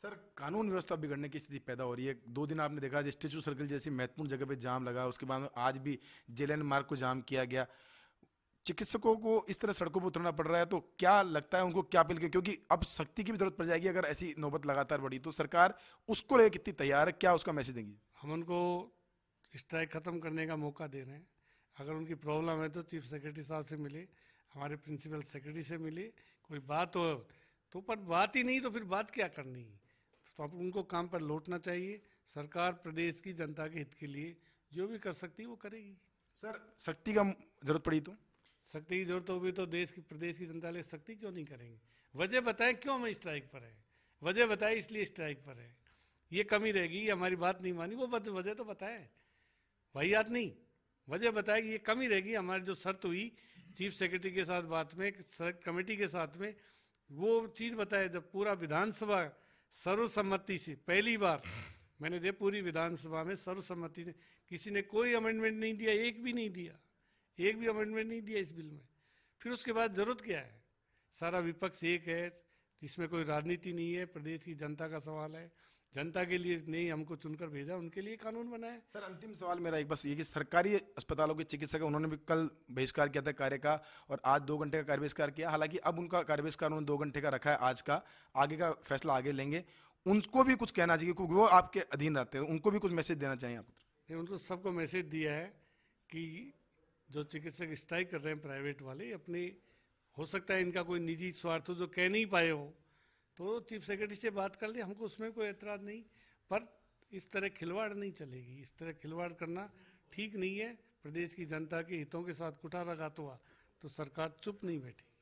sir कानून व्यवस्था बिगड़ने की स्थिति पैदा हो रही है दो दिन आपने देखा स्टेचू सर्कल जैसी महत्वपूर्ण जगह पे जाम लगा उसके बाद आज भी जेलन मार्ग को जाम किया गया चिकित्सकों को इस तरह सड़कों पर उतरना पड़ रहा है तो क्या लगता है उनको क्या अपील करें क्योंकि अब सख्ती की भी जरूरत पड़ जाएगी अगर ऐसी नौबत लगातार बढ़ी तो सरकार उसको लेकर कितनी तैयार है क्या उसका मैसेज देंगी हम उनको स्ट्राइक ख़त्म करने का मौका दे रहे हैं अगर उनकी प्रॉब्लम है तो चीफ सेक्रेटरी साहब से मिले हमारे प्रिंसिपल सेक्रेटरी से मिले कोई बात हो तो पर बात ही नहीं तो फिर बात क्या करनी है तो आप उनको काम पर लौटना चाहिए सरकार प्रदेश की जनता के हित के लिए जो भी कर सकती है वो करेगी सर शक्ति का जरूरत पड़ी तो शक्ति की जरूरत होगी तो देश की प्रदेश की जनता ले शक्ति क्यों नहीं करेंगे वजह बताएं क्यों हम स्ट्राइक पर है वजह बताएं इसलिए स्ट्राइक पर है ये कमी रहेगी ये हमारी बात नहीं मानी वो वजह तो बताएं वही याद नहीं वजह बताएगी ये कमी रहेगी हमारी जो शर्त हुई चीफ सेक्रेटरी के साथ बात में कमेटी के साथ में वो चीज़ बताए जब पूरा विधानसभा सर्वसम्मति से पहली बार मैंने दे पूरी विधानसभा में सर्वसम्मति से किसी ने कोई अमेंडमेंट नहीं दिया एक भी नहीं दिया एक भी अमेंडमेंट नहीं दिया इस बिल में फिर उसके बाद जरूरत क्या है सारा विपक्ष एक है इसमें कोई राजनीति नहीं है प्रदेश की जनता का सवाल है जनता के लिए नहीं हमको चुनकर भेजा उनके लिए कानून बनाया सर अंतिम सवाल मेरा एक बस ये कि सरकारी अस्पतालों के चिकित्सक उन्होंने भी कल बहिष्कार किया था कार्य का और आज दो घंटे का कार्य बहिष्कार किया हालांकि अब उनका कार्य बहिष्कार उन्होंने दो घंटे का रखा है आज का आगे का फैसला आगे लेंगे उनको भी कुछ कहना चाहिए क्योंकि वो आपके अधीन रहते हैं उनको भी कुछ मैसेज देना चाहिए आपको नहीं उनको सबको मैसेज दिया है कि जो चिकित्सक स्ट्राइक कर रहे हैं प्राइवेट वाले अपने हो सकता है इनका कोई निजी स्वार्थ जो कह नहीं पाए हो तो चीफ सेक्रेटरी से बात कर ली हमको उसमें कोई एतराज़ नहीं पर इस तरह खिलवाड़ नहीं चलेगी इस तरह खिलवाड़ करना ठीक नहीं है प्रदेश की जनता के हितों के साथ कुठारा हुआ तो सरकार चुप नहीं बैठी